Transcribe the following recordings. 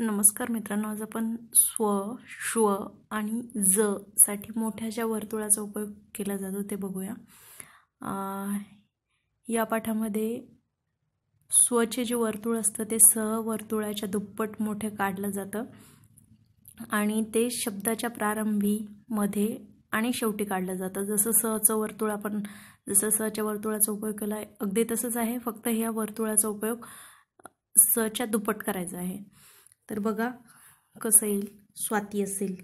नमस्कार मित्रांनो आज आपण स्व श्व आणि ज साठी मोठ्या ज्या वर्तुळाचा उपयोग केला जातो ते बघूया या पाठामध्ये स्वचे जे वर्तुळ असतं ते स वर्तुळाच्या दुप्पट मोठे काढलं जातं आणि ते शब्दाच्या प्रारंभी मध्ये आणि शेवटी काढलं जातं जसं सचं वर्तुळ आपण जसं सच्या वर्तुळाचा उपयोग केला अगदी तसंच आहे फक्त ह्या वर्तुळाचा उपयोग सच्या दुप्पट करायचा आहे तर बघा कसं येईल स्वाती असेल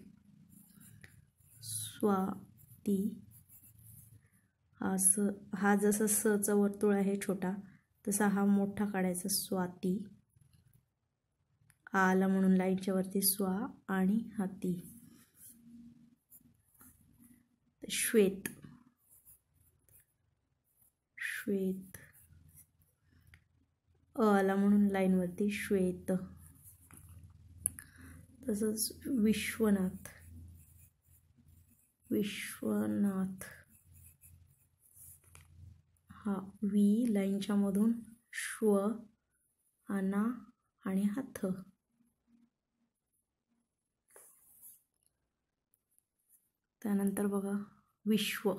स्वाती हा स हा जसा सचा वर्तुळ आहे छोटा तसा हा मोठा काढायचा स्वाती आला म्हणून लाईनच्या वरती स्वा आणि हाती श्वेत श्वेत अ आला म्हणून लाईनवरती श्वेत तसंच विश्वनाथ विश्वनाथ हा वी लाईनच्या मधून श्व आना आणि हा थ त्यानंतर बघा विश्व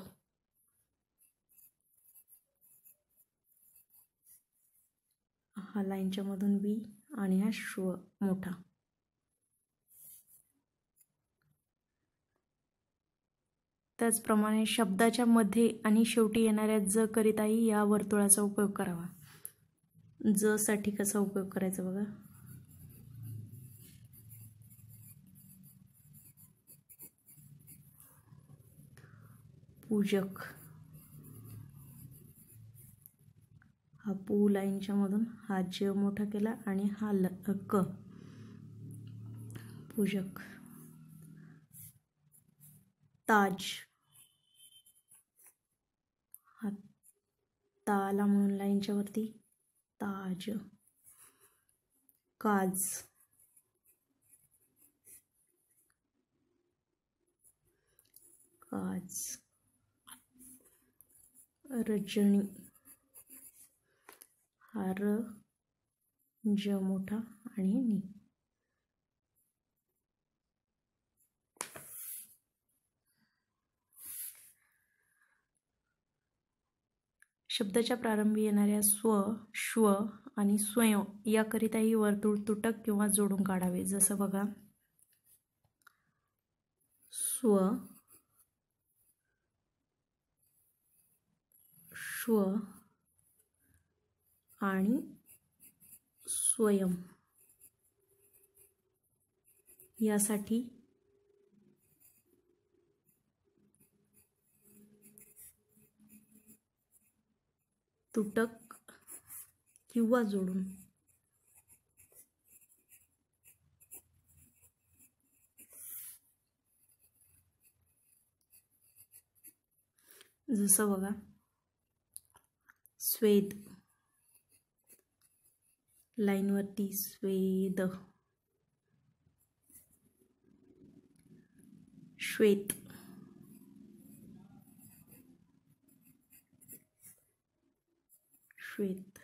हा लाईनच्या मधून वी आणि हा श्व मोठा त्याचप्रमाणे शब्दाच्या मध्ये आणि शेवटी येणाऱ्या ज करिताही या वर्तुळाचा उपयोग करावा जसाठी कसा उपयोग करायचा बघा पूजक हा पू लाईनच्या मधून हा ज मोठा केला आणि हा ल क पूजक ताज हा ताला म्हणून लाईनच्या वरती ताज काज काज रजनी हार ज मोठा आणि नी शब्दाच्या प्रारंभी येणाऱ्या स्व श्व आणि स्वयं याकरिताही वर्तुळ तुटक किंवा जोडून काढावे जसं बघा स्व श्व आणि स्वयं यासाठी तुटक किंवा जोडून जसं बघा स्वेद लाईनवरती स्वेद श्वेत श्वेत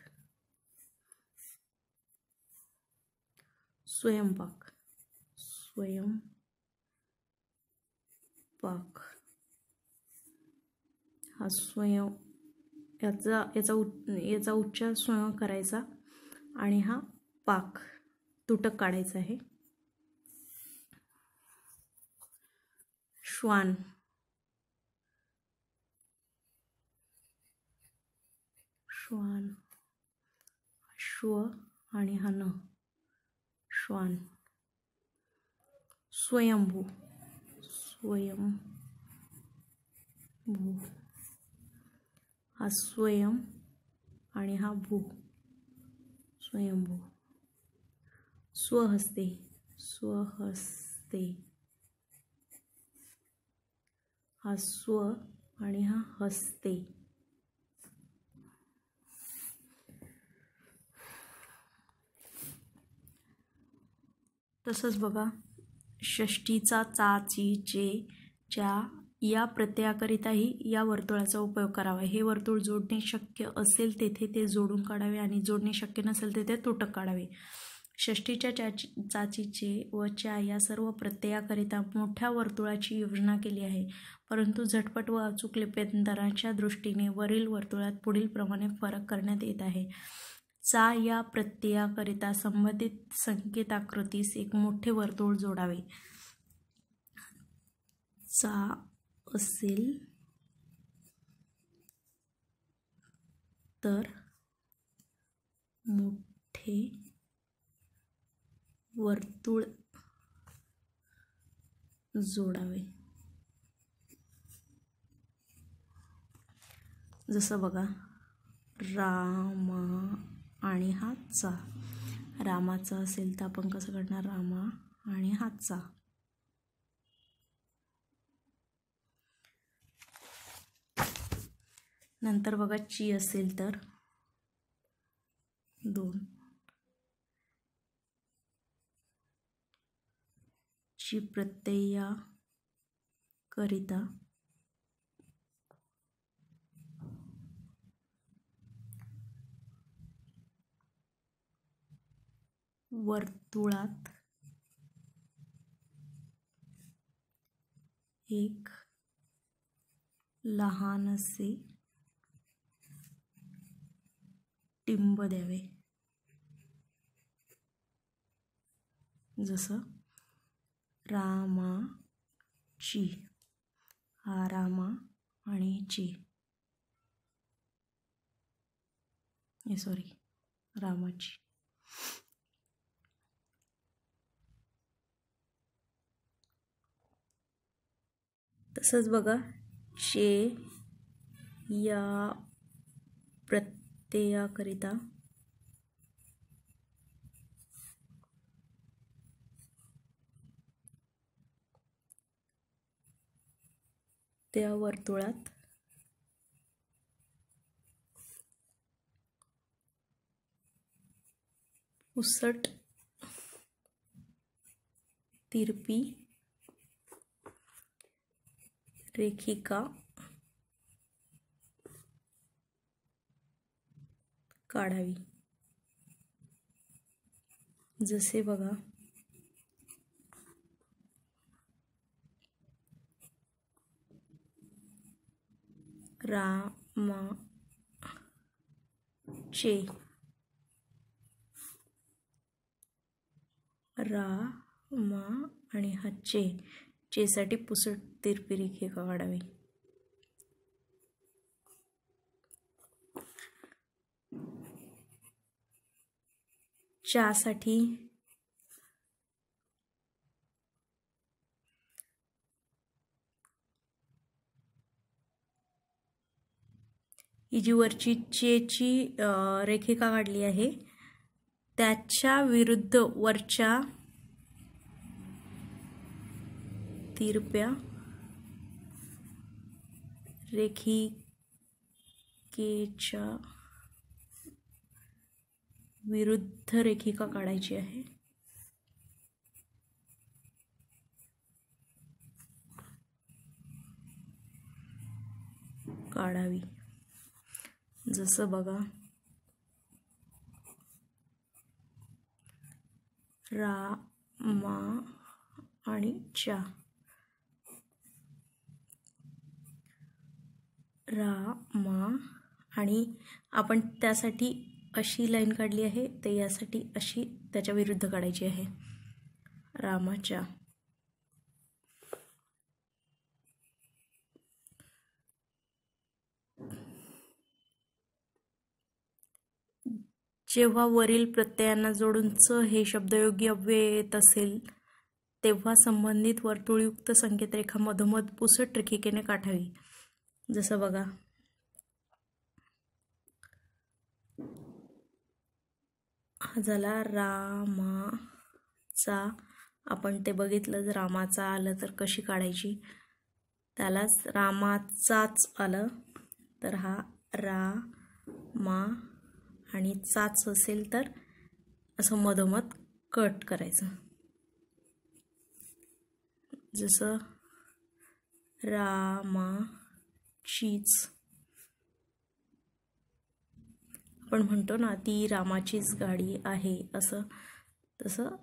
स्वयंपाक पाक हा स्वयं याचा याचा उ याचा उच्चार स्वयं करायचा आणि हा पाक तुटक काढायचा आहे श्वान श्वान श्व आणि हा न श्वान स्वयंभू भू हा स्वयं आणि हा भू स्वयंभू स्वहस्ते स्वहस्ते हा स्व आणि हा हस्ते तसंच बघा षष्टीचा चाची चे च्या या प्रत्ययाकरिताही या वर्तुळाचा उपयोग करावा हे वर्तुळ जोडणे शक्य असेल तेथे ते जोडून काढावे आणि जोडणे शक्य नसेल तेथे तुटक काढावे षष्टीच्या चाची चाचीचे व च्या या सर्व प्रत्ययाकरिता मोठ्या वर्तुळाची योजना केली आहे परंतु झटपट व अचूक लिप्यंतराच्या दृष्टीने वरील वर्तुळात पुढील प्रमाणे फरक करण्यात येत आहे चा या प्रत्ययाकरिता संबंधित संकेताकृतीस एक मोठे वर्तुळ जोडावे चा असेल तर मोठे वर्तुळ जोडावे जसं बघा रामा आणि हातचा रामाचा असेल तर आपण कसं करणार रामा आणि हातचा नंतर बघा ची असेल तर दोन ची प्रत्यया करिता वर्तुळात एक लहानसे टिंब द्यावे जसं रामाची आरामा आणि ची सॉरी रामाची तसंच बघा चे या प्रत्ययाकरिता त्या वर्तुळात उसट तिरपी रेखिका काढावी जसे बघा रामाचे रा मा आणि हा चे चेसाठी पुसट रेखिका काढावी चहासाठी ही जी वरची चेची रेखिका काढली आहे त्याच्या विरुद्ध वरच्या तिरप्या रेखिकेच्या विरुद्ध रेखिका काढायची आहे काढावी जसं बघा रा मा आणि चा रा मा आणि आपण त्यासाठी अशी लाईन काढली आहे तर यासाठी अशी त्याच्या विरुद्ध काढायची आहे रामाच्या जेव्हा वरील प्रत्ययांना जोडून च हे शब्दयोग्य अव्यय येत असेल तेव्हा संबंधित वर्तुळयुक्त संकेतरेखा मधोमध पुसट रेखिकेने काढावी जसं बघा हा झाला रामाचा आपण ते बघितलं रामाचा आलं तर कशी काढायची त्यालाच रामाचाच आलं तर हा रा मा आणि चाच असेल तर असं मधोमध कट करायचं जसं रामा चीज आपण म्हणतो ना ती रामाचीच गाडी आहे असं तसं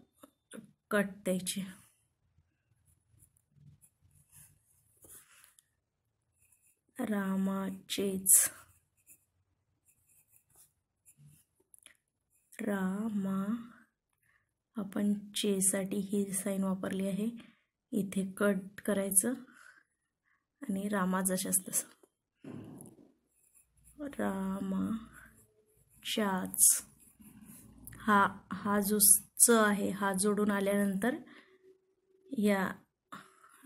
कट द्यायची रामाचेच रामा आपण चेसाठी ही साईन वापरली आहे इथे कट करायचं आणि रामा जशाच रामा चाच हा हा जो च आहे हा जोडून आल्यानंतर या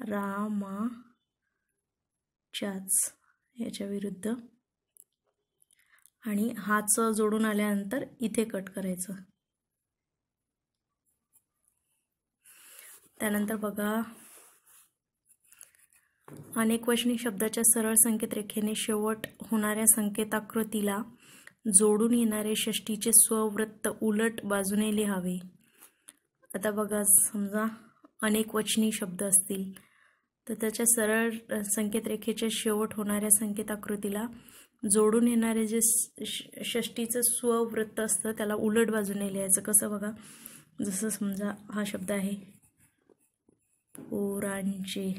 रामा चाच याच्या विरुद्ध आणि हा च जोडून आल्यानंतर इथे कट करायचं त्यानंतर बघा अनेकवचनी शब्दाच्या सरळ संकेतरेखेने शेवट होणाऱ्या संकेताकृतीला जोडून येणारे षष्टीचे स्ववृत्त उलट बाजूने लिहावे आता बघा समजा वचनी शब्द असतील तर त्याच्या सरळ संकेतरेखेच्या शेवट होणाऱ्या संकेताकृतीला जोडून येणारे जे षष्टीचं स्ववृत्त असतं त्याला उलट बाजूने लिहायचं कसं बघा जसं समजा हा शब्द आहे पोरांचे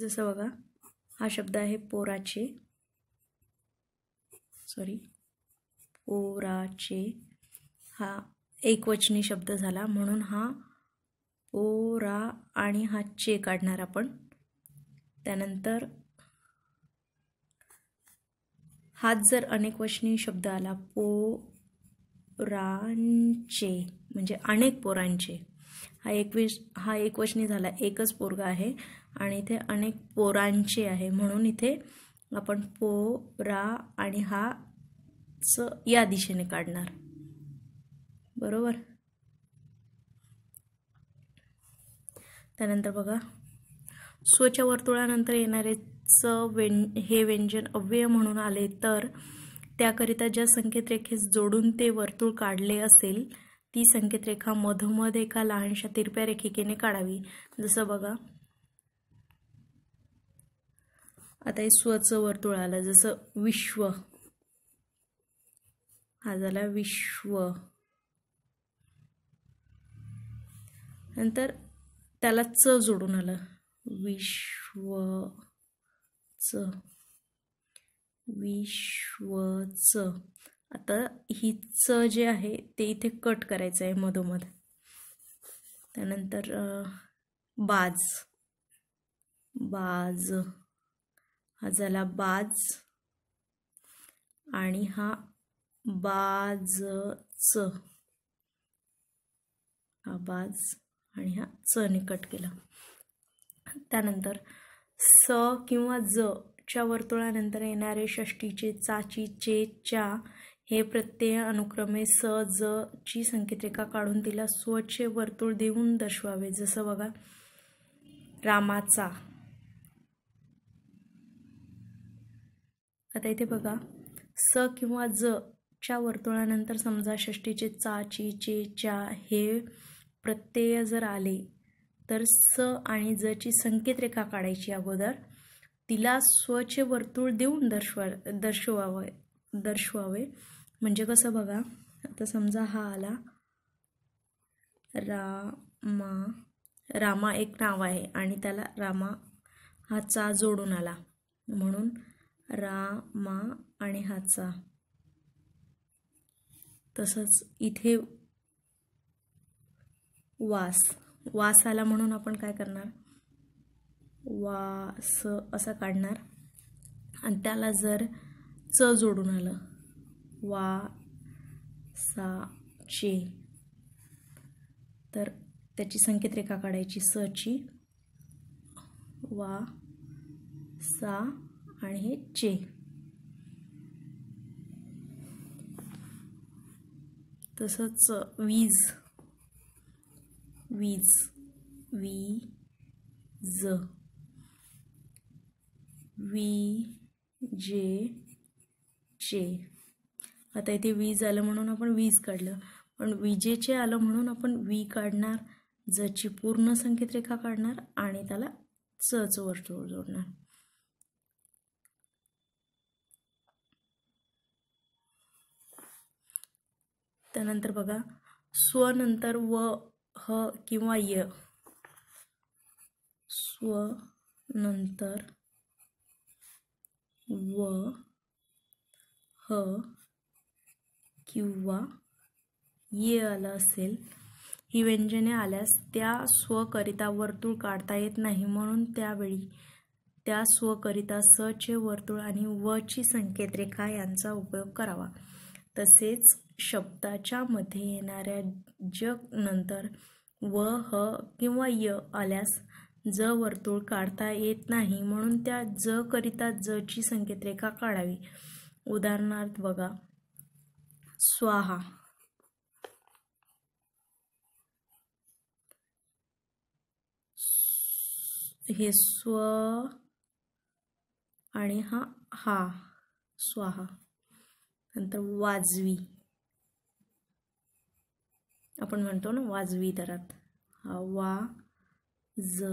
जसं बघा हा शब्द आहे पोराचे सॉरी पोराचे हा एकवचनी शब्द झाला म्हणून हा पोरा आणि हा चे काढणार आपण त्यानंतर हाच जर अनेकवचनी शब्द आला पोरांचे म्हणजे अनेक पोरांचे हा एकवीस हा एकवचनी झाला एकच पोरगा आहे आणि इथे अनेक पोरांचे आहे म्हणून इथे आपण पो रा आणि हा च या दिशेने काढणार बरोबर त्यानंतर बघा स्वच्या वर्तुळानंतर येणारे च व्यं हे व्यंजन अव्यय म्हणून आले तर त्याकरिता ज्या संकेत रेखेस जोडून ते वर्तुळ काढले असेल ती संकेतरेखा मधोमध एका लहानशा तिरप्या रेखिकेने काढावी जसं बघा आता हे स्वचं वर्तुळ आलं जसं विश्व हा झाला विश्व नंतर त्याला च जोडून आलं विश्व च विश्व च आता ही च जे आहे ते इथे कट करायचं आहे मधोमध त्यानंतर बाज बाज हा झाला बाज आणि हा बाज च हा बाज आणि हा च निकट केला त्यानंतर स किंवा ज च्या वर्तुळानंतर येणारे षष्टीचे चाची चे च्या हे प्रत्यय अनुक्रमे स ज ची संकेतरेखा काढून तिला स्वचे वर्तुळ देऊन दर्शवावे जसं बघा रामाचा आता इथे बघा स किंवा ज च्या वर्तुळानंतर समजा षष्टीचे चा ची चे चा हे प्रत्यय जर आले तर स आणि ज ची संकेत रेखा काढायची अगोदर तिला स्वचे वर्तुळ देऊन दर्शवा दर्शवावे दर्शवावे म्हणजे कसं बघा आता समजा हा आला रा मा रामा एक नाव आहे आणि त्याला रामा हा चा जोडून आला म्हणून रा मा आणि हाचा तसंच इथे वास वास आला म्हणून आपण काय करणार वास असं काढणार आणि त्याला जर च जोडून आलं वा सा चे तर त्याची संकेत रेखा काढायची ची वा सा आणि हे चे तसंच वीज वीज वी ज वी जे चे आता इथे वीज आलं म्हणून आपण वीज काढलं पण विजेचे आलं म्हणून आपण वी काढणार जची पूर्ण संकेत रेखा काढणार आणि त्याला चच वर्तुळ जोडणार त्यानंतर बघा स्व नंतर व ह किंवा य स्व नंतर व ह किंवा ये आलं असेल ही व्यंजने आल्यास त्या स्वकरिता वर्तुळ काढता येत नाही म्हणून त्यावेळी त्या स्वकरिता स चे वर्तुळ आणि व ची संकेत रेखा यांचा उपयोग करावा तसेच शब्दाच्या मध्ये येणाऱ्या ज नंतर व ह किंवा य आल्यास ज वर्तुळ काढता येत नाही म्हणून त्या ज करिता ज संकेत संकेतरेखा काढावी उदाहरणार्थ बघा स्वाहा हे स्व आणि हा हा स्वाहा नंतर वाजवी आपण म्हणतो ना वाजवी दरात हा वा ज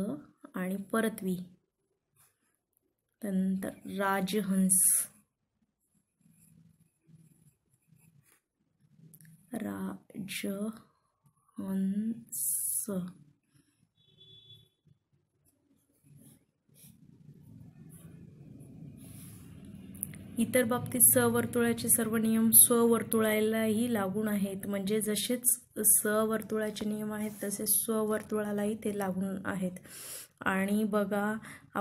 आणि परतवी त्यानंतर राजहंस राजहंस इतर बाबतीत सवर्तुळाचे सर्व नियम स्ववर्तुळालाही लागून आहेत म्हणजे जसेच सवर्तुळाचे नियम आहेत तसे स्ववर्तुळालाही ते लागून आहेत आणि बघा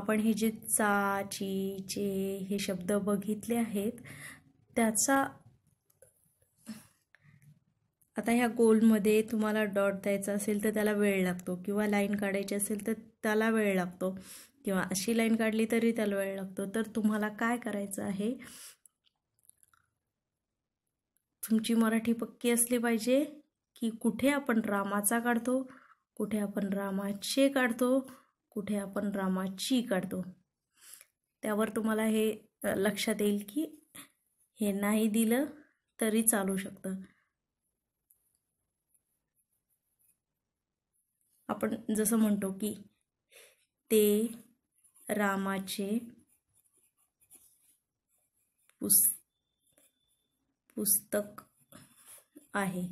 आपण हे जे चा ची चे हे शब्द बघितले आहेत त्याचा आता ह्या गोलमध्ये तुम्हाला डॉट द्यायचा असेल तर त्याला वेळ लागतो किंवा लाईन काढायची असेल तर त्याला वेळ लागतो किंवा अशी लाईन काढली तरी त्याला वेळ लागतो तर तुम्हाला काय करायचं आहे तुमची मराठी पक्की असली पाहिजे की कुठे आपण रामाचा काढतो कुठे आपण रामाचे काढतो कुठे आपण रामाची काढतो त्यावर तुम्हाला हे लक्षात येईल की हे नाही दिलं तरी चालू शकतं आपण जसं म्हणतो की ते रामाचे पुस् पुस्तक आहे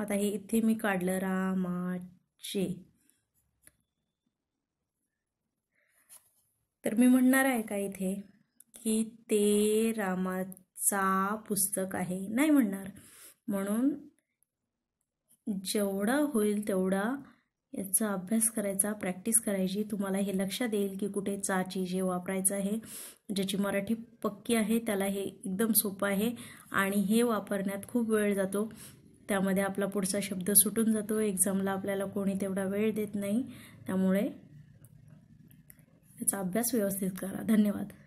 आता हे इथे मी काढलं रामाचे तर मी म्हणणार आहे का इथे की ते रामाचा पुस्तक आहे नाही म्हणणार म्हणून जेवढा होईल तेवढा याचा अभ्यास करायचा प्रॅक्टिस करायची तुम्हाला हे लक्षात येईल की कुठे चाची जे वापरायचं आहे ज्याची मराठी पक्की आहे त्याला हे एकदम सोपं आहे आणि हे वापरण्यात खूप वेळ जातो त्यामध्ये आपला पुढचा शब्द सुटून जातो एक्झामला आपल्याला कोणी तेवढा वेळ देत नाही त्यामुळे याचा अभ्यास व्यवस्थित करा धन्यवाद